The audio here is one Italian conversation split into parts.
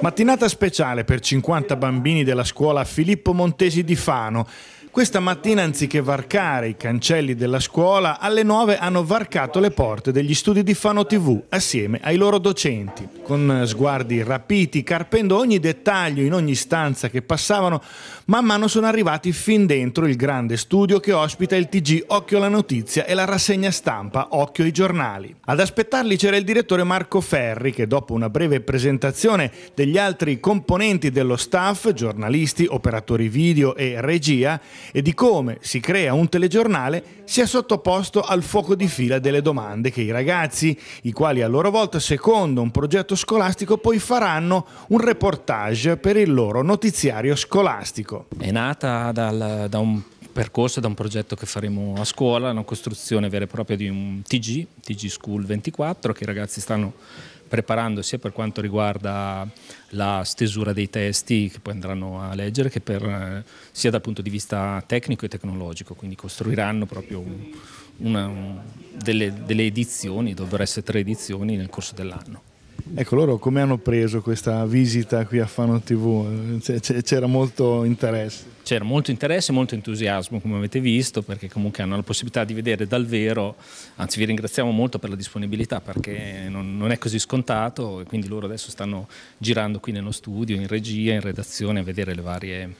Mattinata speciale per 50 bambini della scuola Filippo Montesi di Fano questa mattina, anziché varcare i cancelli della scuola, alle 9 hanno varcato le porte degli studi di Fano TV assieme ai loro docenti, con sguardi rapiti, carpendo ogni dettaglio in ogni stanza che passavano, man mano sono arrivati fin dentro il grande studio che ospita il TG Occhio alla Notizia e la rassegna stampa Occhio ai giornali. Ad aspettarli c'era il direttore Marco Ferri che dopo una breve presentazione degli altri componenti dello staff, giornalisti, operatori video e regia, e di come si crea un telegiornale sia sottoposto al fuoco di fila delle domande che i ragazzi, i quali a loro volta, secondo un progetto scolastico, poi faranno un reportage per il loro notiziario scolastico. È nata dal, da un percorso da un progetto che faremo a scuola, una costruzione vera e propria di un TG, TG School 24, che i ragazzi stanno preparando sia per quanto riguarda la stesura dei testi che poi andranno a leggere, che per, eh, sia dal punto di vista tecnico e tecnologico, quindi costruiranno proprio una, delle, delle edizioni, dovrebbero essere tre edizioni nel corso dell'anno. Ecco loro come hanno preso questa visita qui a Fano TV? C'era molto interesse? C'era molto interesse e molto entusiasmo come avete visto perché comunque hanno la possibilità di vedere dal vero, anzi vi ringraziamo molto per la disponibilità perché non, non è così scontato e quindi loro adesso stanno girando qui nello studio, in regia, in redazione a vedere varie,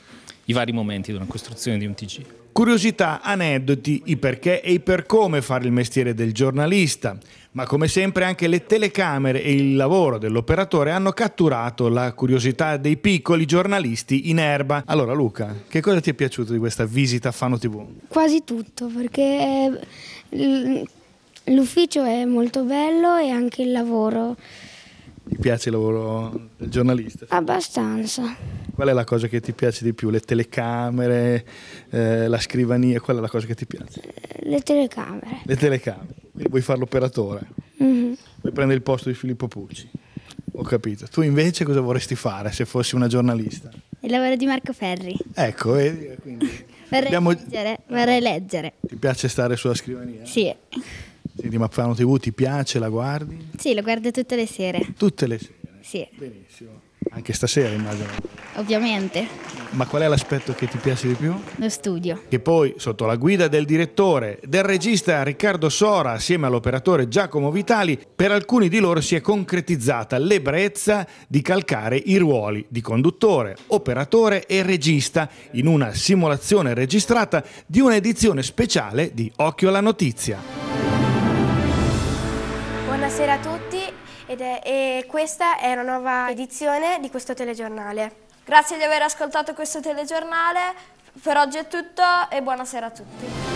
i vari momenti di una costruzione di un TG. Curiosità, aneddoti, i perché e i per come fare il mestiere del giornalista, ma come sempre anche le telecamere e il lavoro dell'operatore hanno catturato la curiosità dei piccoli giornalisti in erba. Allora Luca, che cosa ti è piaciuto di questa visita a Fano TV? Quasi tutto, perché eh, l'ufficio è molto bello e anche il lavoro piace il lavoro del giornalista? Abbastanza. Qual è la cosa che ti piace di più? Le telecamere, eh, la scrivania, qual è la cosa che ti piace? Eh, le telecamere. Le telecamere, Quindi vuoi fare l'operatore? Mm-hmm. Vuoi prendere il posto di Filippo Pucci? Ho capito. Tu invece cosa vorresti fare se fossi una giornalista? Il lavoro di Marco Ferri. Ecco, e quindi... vorrei, abbiamo... leggere, vorrei leggere. Ti piace stare sulla scrivania? Sì. Senti, ma Fano TV ti piace, la guardi? Sì, la guardo tutte le sere. Tutte le sere? Sì. Benissimo. Anche stasera immagino. Ovviamente. Ma qual è l'aspetto che ti piace di più? Lo studio. Che poi, sotto la guida del direttore, del regista Riccardo Sora, assieme all'operatore Giacomo Vitali, per alcuni di loro si è concretizzata l'ebbrezza di calcare i ruoli di conduttore, operatore e regista in una simulazione registrata di un'edizione speciale di Occhio alla Notizia. Buonasera a tutti ed è, e questa è una nuova edizione di questo telegiornale. Grazie di aver ascoltato questo telegiornale, per oggi è tutto e buonasera a tutti.